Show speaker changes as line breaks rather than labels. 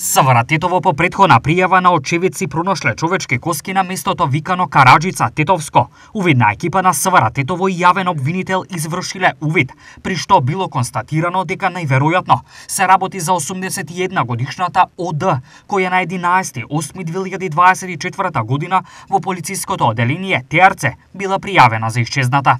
Савратетово по предходна пријава на очевидци проношле човечки коски на местото викано Караджица Тетовско. Увидна екипа на Савратетово и јавен обвинител извршиле увид, при што било констатирано дека најверојатно се работи за 81 годишната ОД, која на 11.8.2024 година во полициското оделение ТРЦ била пријавена за исчезната.